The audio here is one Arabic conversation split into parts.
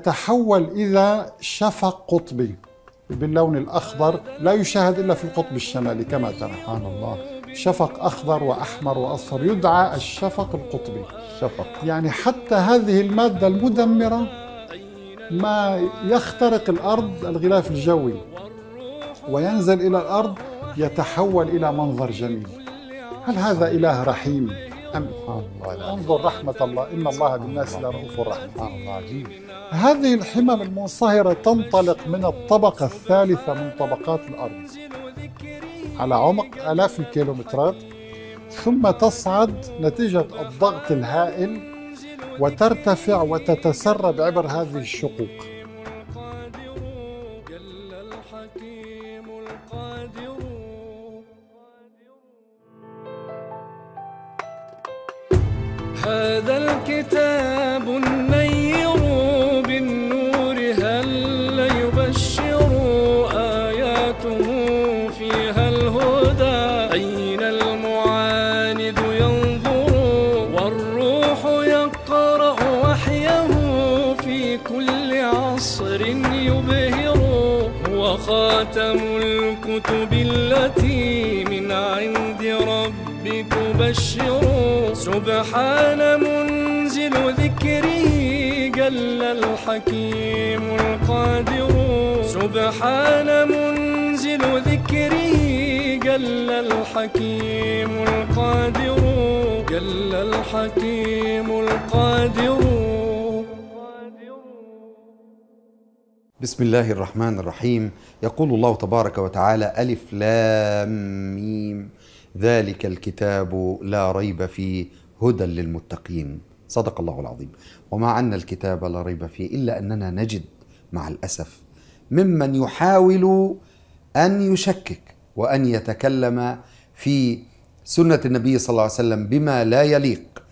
يتحول إلى شفق قطبي باللون الأخضر لا يشاهد إلا في القطب الشمالي كما ترى سبحان الله شفق أخضر وأحمر وأصفر يدعى الشفق القطبي شفق يعني حتى هذه المادة المدمرة ما يخترق الأرض الغلاف الجوي وينزل إلى الأرض يتحول إلى منظر جميل هل هذا إله رحيم أم الله انظر رحمة الله إن الله بالناس لرؤوف رحيم الله عجيب هذه الحمم المنصهرة تنطلق من الطبقة الثالثة من طبقات الأرض على عمق آلاف الكيلومترات ثم تصعد نتيجة الضغط الهائل وترتفع وتتسرب عبر هذه الشقوق خاتم الكتب التي من عند ربي تبشر سبحان منزل ذكره جل الحكيم القادر سبحان منزل ذكره جل الحكيم القادر جل الحكيم القادر بسم الله الرحمن الرحيم يقول الله تبارك وتعالى ألف لام ميم ذلك الكتاب لا ريب فيه هدى للمتقين صدق الله العظيم وما عنا الكتاب لا ريب فيه إلا أننا نجد مع الأسف ممن يحاول أن يشكك وأن يتكلم في سنة النبي صلى الله عليه وسلم بما لا يليق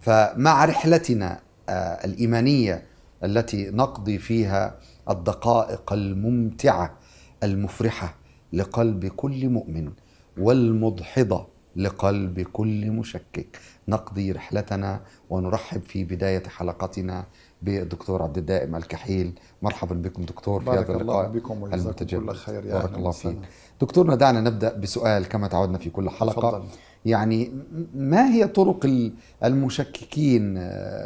فمع رحلتنا آه، الإيمانية التي نقضي فيها الدقائق الممتعه المفرحه لقلب كل مؤمن والمضحضه لقلب كل مشكك نقضي رحلتنا ونرحب في بدايه حلقتنا بالدكتور عبد الدائم الكحيل مرحبا بكم دكتور في هذا اللقاء بكم وجزاكم كل خير يا بارك الله فيك دكتورنا دعنا نبدا بسؤال كما تعودنا في كل حلقه فضل. يعني ما هي طرق المشككين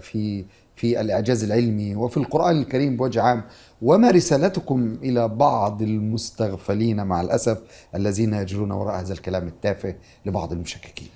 في في الإعجاز العلمي وفي القرآن الكريم بوجه عام وما رسالتكم إلى بعض المستغفلين مع الأسف الذين يجرون وراء هذا الكلام التافه لبعض المشككين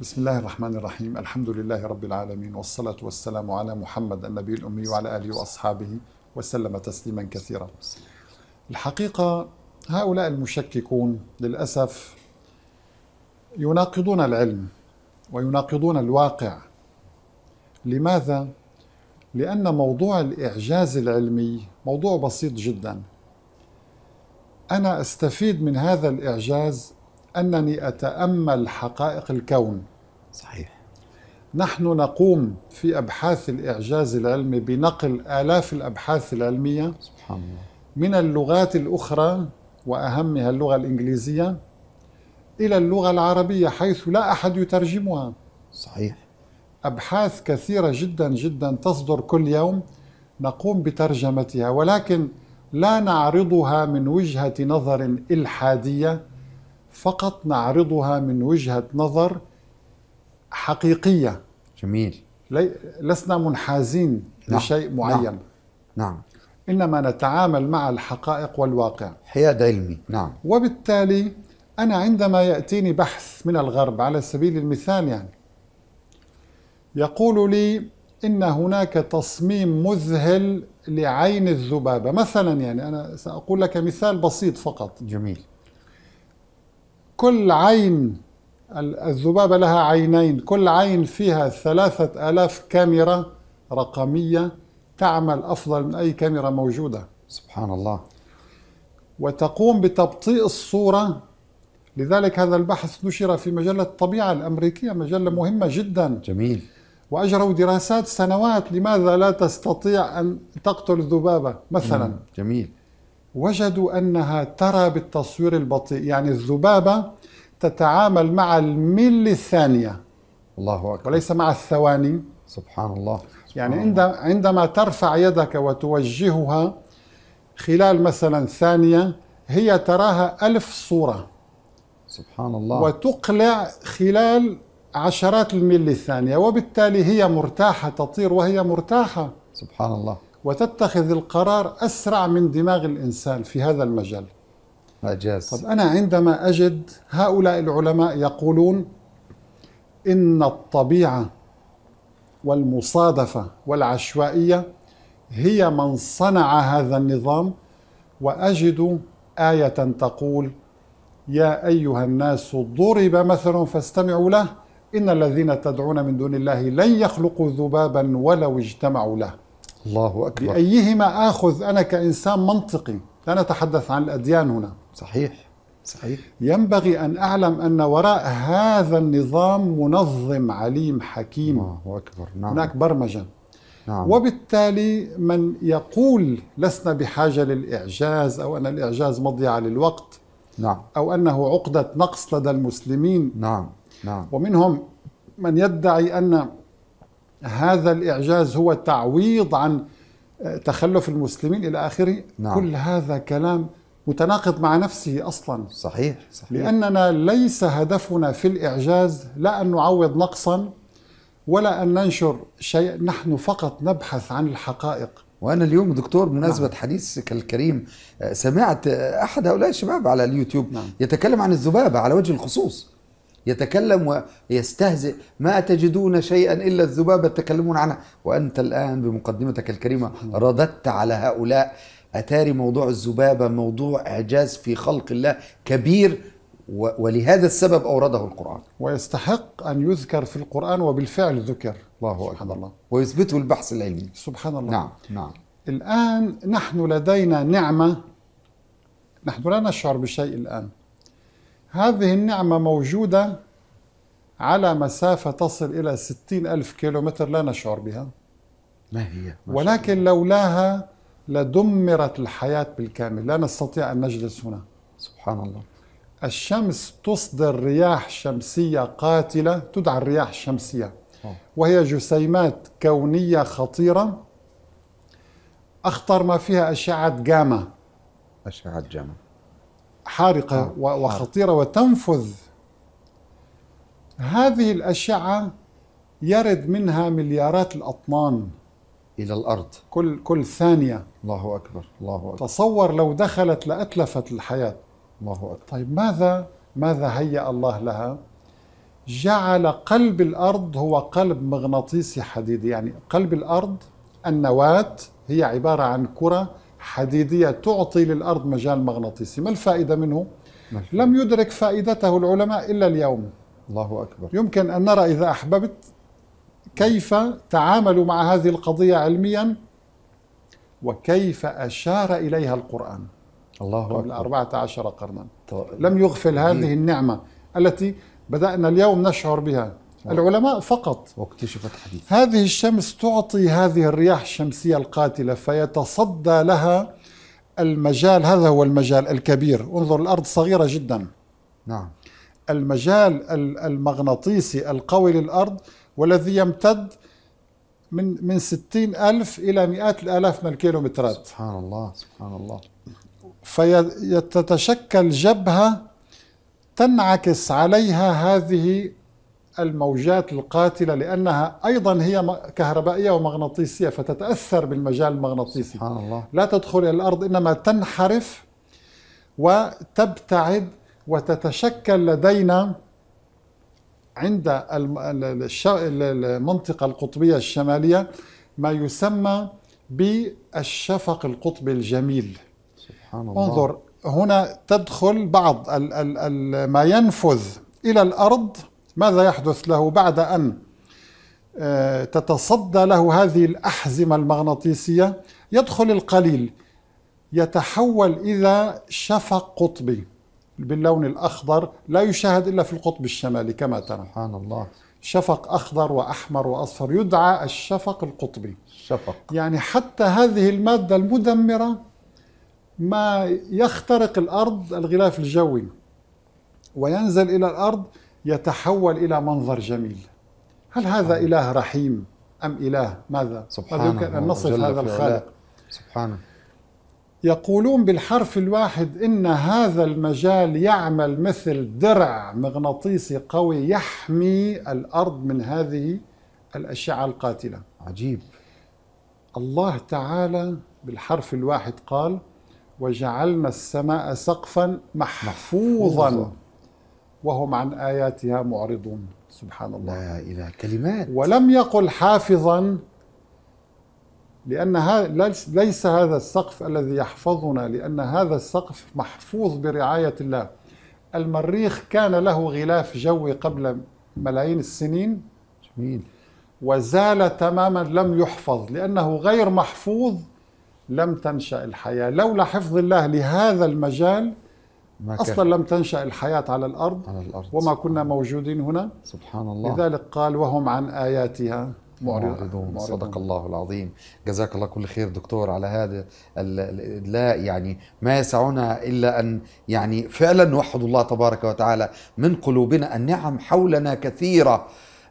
بسم الله الرحمن الرحيم الحمد لله رب العالمين والصلاة والسلام على محمد النبي الأمي وعلى آله وأصحابه وسلم تسليما كثيرا الحقيقة هؤلاء المشككون للأسف يناقضون العلم ويناقضون الواقع لماذا؟ لأن موضوع الإعجاز العلمي موضوع بسيط جدا أنا أستفيد من هذا الإعجاز أنني أتأمل حقائق الكون صحيح نحن نقوم في أبحاث الإعجاز العلمي بنقل آلاف الأبحاث العلمية سبحان الله من اللغات الأخرى وأهمها اللغة الإنجليزية إلى اللغة العربية حيث لا أحد يترجمها صحيح أبحاث كثيرة جدا جدا تصدر كل يوم نقوم بترجمتها ولكن لا نعرضها من وجهة نظر إلحادية فقط نعرضها من وجهة نظر حقيقية جميل لسنا منحازين نعم. نعم. لشيء معين نعم. نعم إنما نتعامل مع الحقائق والواقع حياد علمي نعم وبالتالي أنا عندما يأتيني بحث من الغرب على سبيل المثال يعني يقول لي إن هناك تصميم مذهل لعين الذبابة مثلا يعني أنا سأقول لك مثال بسيط فقط جميل كل عين الذبابة لها عينين كل عين فيها ثلاثة ألاف كاميرا رقمية تعمل أفضل من أي كاميرا موجودة سبحان الله وتقوم بتبطيء الصورة لذلك هذا البحث نشر في مجلة الطبيعة الأمريكية مجلة مهمة جدا جميل واجروا دراسات سنوات لماذا لا تستطيع ان تقتل الذبابه مثلا مم. جميل وجدوا انها ترى بالتصوير البطيء يعني الذبابه تتعامل مع الملي الثانيه الله اكبر وليس مع الثواني سبحان الله يعني سبحان يعني الله. عندما ترفع يدك وتوجهها خلال مثلا ثانيه هي تراها ألف صوره سبحان الله وتقلع خلال عشرات الميلي الثانية وبالتالي هي مرتاحة تطير وهي مرتاحة سبحان الله وتتخذ القرار أسرع من دماغ الإنسان في هذا المجال أجاز طب أنا عندما أجد هؤلاء العلماء يقولون إن الطبيعة والمصادفة والعشوائية هي من صنع هذا النظام وأجد آية تقول يا أيها الناس ضرب مثل فاستمعوا له إن الذين تدعون من دون الله لن يخلقوا ذبابا ولو اجتمعوا له الله أكبر بأيهما آخذ أنا كإنسان منطقي لا نتحدث عن الأديان هنا صحيح صحيح ينبغي أن أعلم أن وراء هذا النظام منظم عليم حكيم الله أكبر نعم. هناك برمجة نعم. وبالتالي من يقول لسنا بحاجة للإعجاز أو أن الإعجاز مضيعة للوقت نعم. أو أنه عقدة نقص لدى المسلمين نعم نعم. ومنهم من يدعي أن هذا الإعجاز هو تعويض عن آه، تخلف المسلمين إلى آخره نعم. كل هذا كلام متناقض مع نفسه أصلا صحيح, صحيح لأننا ليس هدفنا في الإعجاز لا أن نعوض نقصا ولا أن ننشر شيء نحن فقط نبحث عن الحقائق وأنا اليوم دكتور بمناسبة نعم. حديثك الكريم آه، سمعت آه، أحد هؤلاء الشباب على اليوتيوب نعم. يتكلم عن الذبابة على وجه الخصوص يتكلم ويستهزئ ما تجدون شيئا إلا الذبابة تكلمون عنها وأنت الآن بمقدمتك الكريمة رددت على هؤلاء أتاري موضوع الذبابة موضوع إعجاز في خلق الله كبير ولهذا السبب أورده القرآن ويستحق أن يذكر في القرآن وبالفعل ذكر الله سبحان أكبر. الله ويثبته البحث العلمي سبحان الله نعم نعم الآن نحن لدينا نعمة نحن لا نشعر بشيء الآن هذه النعمة موجودة على مسافة تصل إلى ستين ألف كيلومتر لا نشعر بها ما هي؟ ما ولكن لولاها لدمرت الحياة بالكامل لا نستطيع أن نجلس هنا سبحان الله الشمس تصدر رياح شمسية قاتلة تدعى الرياح الشمسية وهي جسيمات كونية خطيرة أخطر ما فيها أشعة جاما أشعة جاما حارقة نعم. نعم. وخطيرة وتنفذ هذه الأشعة يرد منها مليارات الأطنان إلى الأرض كل كل ثانية الله أكبر الله أكبر تصور لو دخلت لأتلفت الحياة الله أكبر طيب ماذا ماذا هيأ الله لها؟ جعل قلب الأرض هو قلب مغناطيسي حديدي يعني قلب الأرض النواة هي عبارة عن كرة حديدية تعطي للأرض مجال مغناطيسي ما الفائدة منه؟ ملفت. لم يدرك فائدته العلماء إلا اليوم الله أكبر يمكن أن نرى إذا أحببت كيف تعاملوا مع هذه القضية علميا وكيف أشار إليها القرآن الله قبل أكبر. قبل 14 قرنا طيب. لم يغفل هذه النعمة التي بدأنا اليوم نشعر بها نعم. العلماء فقط واكتشفت حديث هذه الشمس تعطي هذه الرياح الشمسية القاتلة فيتصدى لها المجال هذا هو المجال الكبير انظر الأرض صغيرة جدا نعم المجال المغناطيسي القوي للأرض والذي يمتد من من ستين ألف إلى مئات الآلاف من الكيلومترات سبحان الله سبحان الله فيتشكل جبهة تنعكس عليها هذه الموجات القاتلة لأنها أيضا هي كهربائية ومغناطيسية فتتأثر بالمجال المغناطيسي سبحان الله. لا تدخل إلى الأرض إنما تنحرف وتبتعد وتتشكل لدينا عند المنطقة القطبية الشمالية ما يسمى بالشفق القطبي الجميل سبحان الله. انظر هنا تدخل بعض ال ال ال ما ينفذ إلى الأرض ماذا يحدث له بعد أن آه، تتصدى له هذه الأحزمة المغناطيسية يدخل القليل يتحول إلى شفق قطبي باللون الأخضر لا يشاهد إلا في القطب الشمالي كما ترى سبحان الله شفق أخضر وأحمر وأصفر يدعى الشفق القطبي شفق يعني حتى هذه المادة المدمرة ما يخترق الأرض الغلاف الجوي وينزل إلى الأرض يتحول إلى منظر جميل هل هذا إله رحيم أم إله ماذا؟ سبحانه يمكن أن نصف هذا الخالق سبحانه يقولون بالحرف الواحد إن هذا المجال يعمل مثل درع مغناطيسي قوي يحمي الأرض من هذه الأشعة القاتلة عجيب الله تعالى بالحرف الواحد قال وجعلنا السماء سقفا محفوظا, محفوظاً. وهم عن آياتها معرضون سبحان الله لا إله كلمات ولم يقل حافظا لأن ليس هذا السقف الذي يحفظنا لأن هذا السقف محفوظ برعاية الله المريخ كان له غلاف جوي قبل ملايين السنين جميل وزال تماما لم يحفظ لأنه غير محفوظ لم تنشأ الحياة لولا حفظ الله لهذا المجال أصلا لم تنشأ الحياة على الأرض, على الأرض وما كنا موجودين هنا سبحان الله لذلك قال وهم عن آياتها معرضون صدق الله العظيم جزاك الله كل خير دكتور على هذا لا يعني ما يسعنا إلا أن يعني فعلا نوحد الله تبارك وتعالى من قلوبنا النعم حولنا كثيرة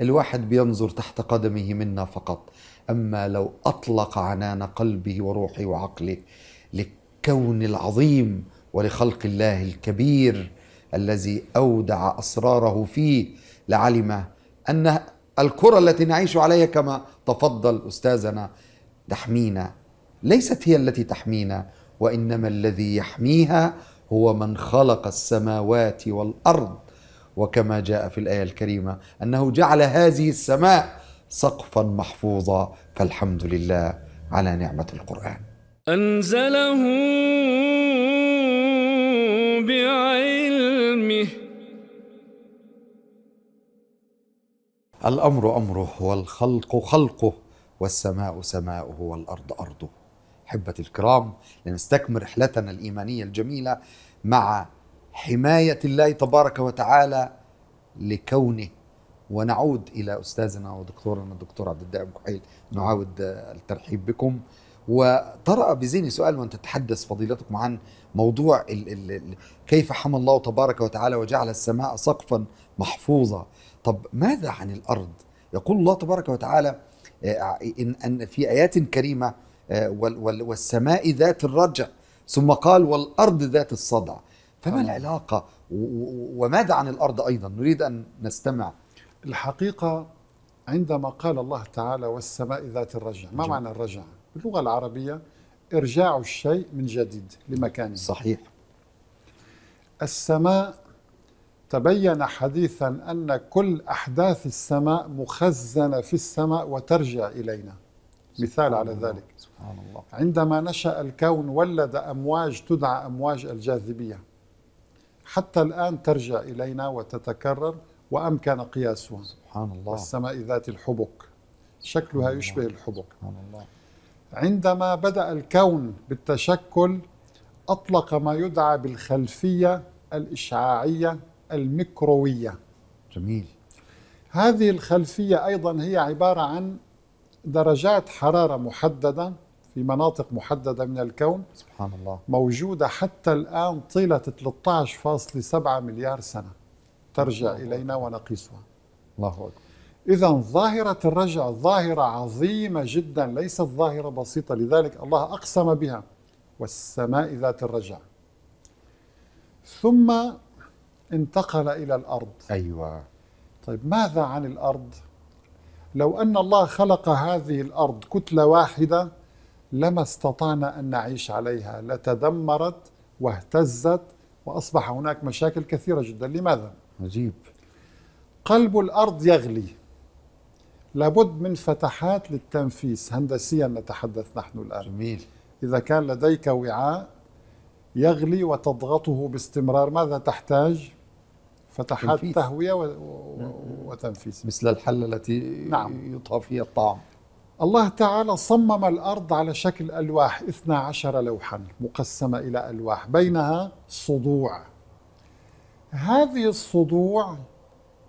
الواحد بينظر تحت قدمه منا فقط أما لو أطلق عنان قلبه وروحه وعقله للكون العظيم ولخلق الله الكبير الذي اودع اسراره فيه لعلم ان الكره التي نعيش عليها كما تفضل استاذنا تحمينا ليست هي التي تحمينا وانما الذي يحميها هو من خلق السماوات والارض وكما جاء في الايه الكريمه انه جعل هذه السماء سقفا محفوظا فالحمد لله على نعمه القران انزله الامر امره والخلق خلقه والسماء سماؤه والارض ارضه. احبتي الكرام لنستكمل رحلتنا الايمانيه الجميله مع حمايه الله تبارك وتعالى لكونه ونعود الى استاذنا ودكتورنا الدكتور عبد الدائم كحيل نعاود الترحيب بكم وطرأ بذهني سؤال وأنت تتحدث فضيلتكم عن موضوع ال ال الـ كيف حمى الله تبارك وتعالى وجعل السماء سقفا محفوظا طب ماذا عن الأرض يقول الله تبارك وتعالى آه، إن, أن في آيات كريمة آه، والسماء ذات الرجع ثم قال والأرض ذات الصدع فما العلاقة وماذا عن الأرض أيضا نريد أن نستمع الحقيقة عندما قال الله تعالى والسماء ذات الرجع ما نعم. معنى الرجع باللغه العربيه ارجاع الشيء من جديد لمكانه صحيح السماء تبين حديثا ان كل احداث السماء مخزنه في السماء وترجع الينا مثال على الله. ذلك سبحان الله عندما نشا الكون ولد امواج تدعى امواج الجاذبيه حتى الان ترجع الينا وتتكرر وامكن قياسها سبحان الله السماء ذات الحبك شكلها يشبه الحبك سبحان الله عندما بدأ الكون بالتشكل أطلق ما يدعى بالخلفية الإشعاعية الميكرويه جميل هذه الخلفية أيضا هي عبارة عن درجات حرارة محددة في مناطق محددة من الكون سبحان الله موجودة حتى الآن طيلة 13.7 مليار سنة ترجع إلينا ونقيسها الله أكبر إذا ظاهرة الرجع ظاهرة عظيمة جدا ليست ظاهرة بسيطة لذلك الله أقسم بها والسماء ذات الرجع ثم انتقل إلى الأرض أيوة طيب ماذا عن الأرض؟ لو أن الله خلق هذه الأرض كتلة واحدة لما استطعنا أن نعيش عليها لتدمرت واهتزت وأصبح هناك مشاكل كثيرة جدا لماذا؟ عجيب قلب الأرض يغلي لابد من فتحات للتنفيس هندسيا نتحدث نحن الآن جميل إذا كان لديك وعاء يغلي وتضغطه باستمرار ماذا تحتاج؟ فتحات تنفيذ. تهوية و... و... نعم. وتنفيس مثل الحلة التي نعم. يطهى فيها الطعام الله تعالى صمم الأرض على شكل ألواح 12 لوحا مقسمة إلى ألواح بينها صدوع هذه الصدوع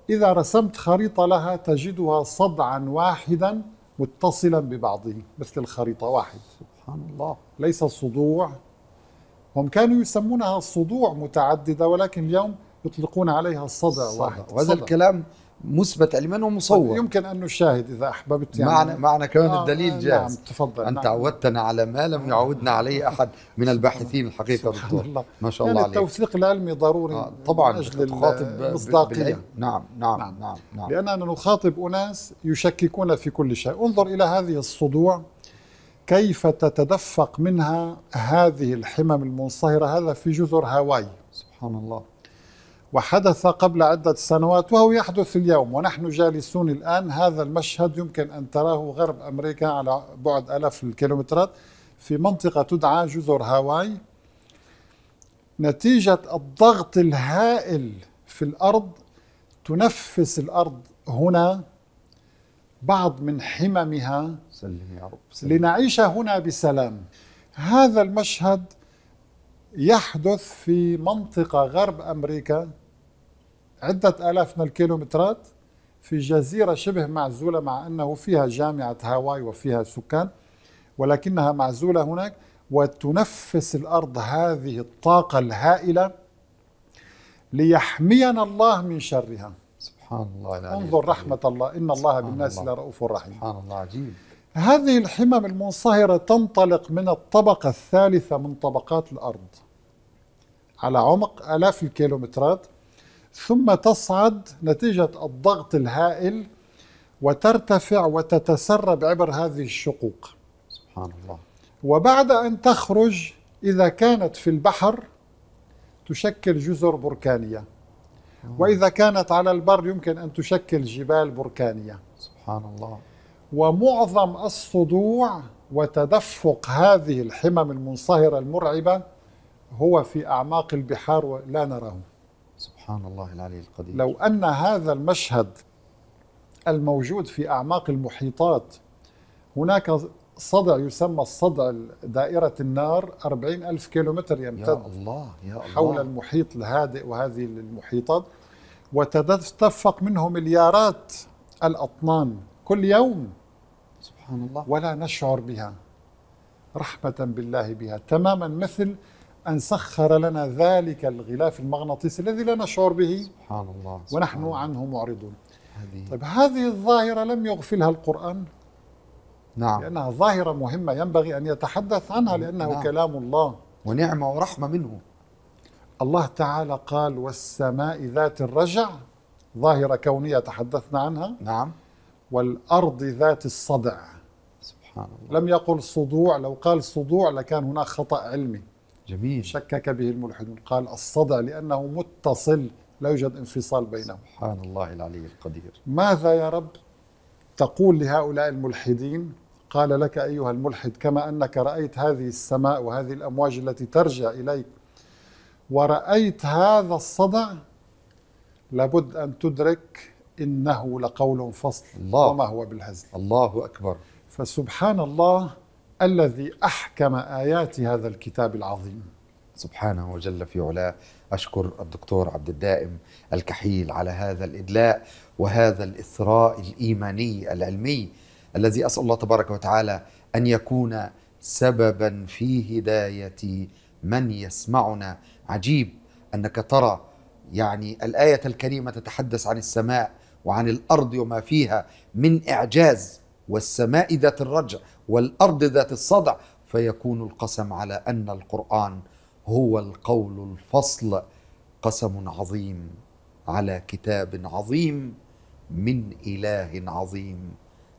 إذا رسمت خريطة لها تجدها صدعا واحدا متصلا ببعضه مثل الخريطة واحد سبحان الله ليس صدوع هم كانوا يسمونها صدوع متعددة ولكن اليوم يطلقون عليها صدع الصدع. واحد وهذا الكلام مثبت علميا ومصور طيب، يمكن أن نشاهد إذا أحببت يعني معنا, معنا كمان آه الدليل نعم، جاهز نعم تفضل أنت نعم. عودتنا على ما لم يعودنا عليه أحد من الباحثين الحقيقة سبحان دكتور الله. ما شاء الله يعني عليك التوثيق العلمي ضروري آه طبعا تخاطب المصداقية نعم نعم, نعم نعم نعم لأننا نخاطب أناس يشككون في كل شيء انظر إلى هذه الصدوع كيف تتدفق منها هذه الحمم المنصهرة هذا في جزر هاواي سبحان الله وحدث قبل عدة سنوات وهو يحدث اليوم ونحن جالسون الآن هذا المشهد يمكن أن تراه غرب أمريكا على بعد ألاف الكيلومترات في منطقة تدعى جزر هاواي نتيجة الضغط الهائل في الأرض تنفس الأرض هنا بعض من حممها سلم يا رب سلم. لنعيش هنا بسلام هذا المشهد يحدث في منطقة غرب أمريكا عدة آلاف من الكيلومترات في جزيرة شبه معزولة مع أنه فيها جامعة هاواي وفيها سكان ولكنها معزولة هناك وتنفس الأرض هذه الطاقة الهائلة ليحمينا الله من شرها سبحان الله انظر رحمة الله إن الله بالناس لرؤوف رحيم سبحان الله عجيب هذه الحمم المنصهرة تنطلق من الطبقة الثالثة من طبقات الأرض على عمق آلاف الكيلومترات ثم تصعد نتيجة الضغط الهائل وترتفع وتتسرب عبر هذه الشقوق سبحان الله وبعد أن تخرج إذا كانت في البحر تشكل جزر بركانية آه. وإذا كانت على البر يمكن أن تشكل جبال بركانية سبحان الله ومعظم الصدوع وتدفق هذه الحمم المنصهرة المرعبة هو في أعماق البحار لا نراه سبحان الله العلي القدير لو أن هذا المشهد الموجود في أعماق المحيطات هناك صدع يسمى الصدع دائرة النار أربعين ألف كيلومتر يمتد يا الله يا الله حول المحيط الهادئ وهذه المحيطات وتدفق منه مليارات الأطنان كل يوم سبحان الله ولا نشعر بها رحمة بالله بها تماما مثل أن سخر لنا ذلك الغلاف المغناطيسي الذي لا نشعر به سبحان الله سبحان ونحن عنه معرضون هذه. طيب هذه الظاهرة لم يغفلها القرآن نعم لأنها ظاهرة مهمة ينبغي أن يتحدث عنها نعم. لأنه نعم. كلام الله ونعمة ورحمة منه الله تعالى قال والسماء ذات الرجع ظاهرة كونية تحدثنا عنها نعم والأرض ذات الصدع سبحان الله لم يقل صدوع لو قال صدوع لكان هناك خطأ علمي جميل شكك به الملحدون قال الصدع لأنه متصل لا يوجد انفصال بينهم سبحان الله العلي القدير ماذا يا رب تقول لهؤلاء الملحدين قال لك أيها الملحد كما أنك رأيت هذه السماء وهذه الأمواج التي ترجع إليك ورأيت هذا الصدع لابد أن تدرك إنه لقول فصل الله وما هو بالهزل الله أكبر فسبحان الله الذي أحكم آيات هذا الكتاب العظيم سبحانه وجل في علاه أشكر الدكتور عبد الدائم الكحيل على هذا الإدلاء وهذا الإثراء الإيماني العلمي الذي أسأل الله تبارك وتعالى أن يكون سببا في هداية من يسمعنا عجيب أنك ترى يعني الآية الكريمة تتحدث عن السماء وعن الأرض وما فيها من إعجاز والسماء ذات الرجع والارض ذات الصدع فيكون القسم على ان القران هو القول الفصل قسم عظيم على كتاب عظيم من اله عظيم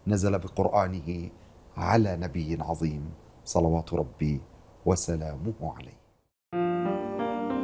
نزل بقرانه على نبي عظيم صلوات ربي وسلامه عليه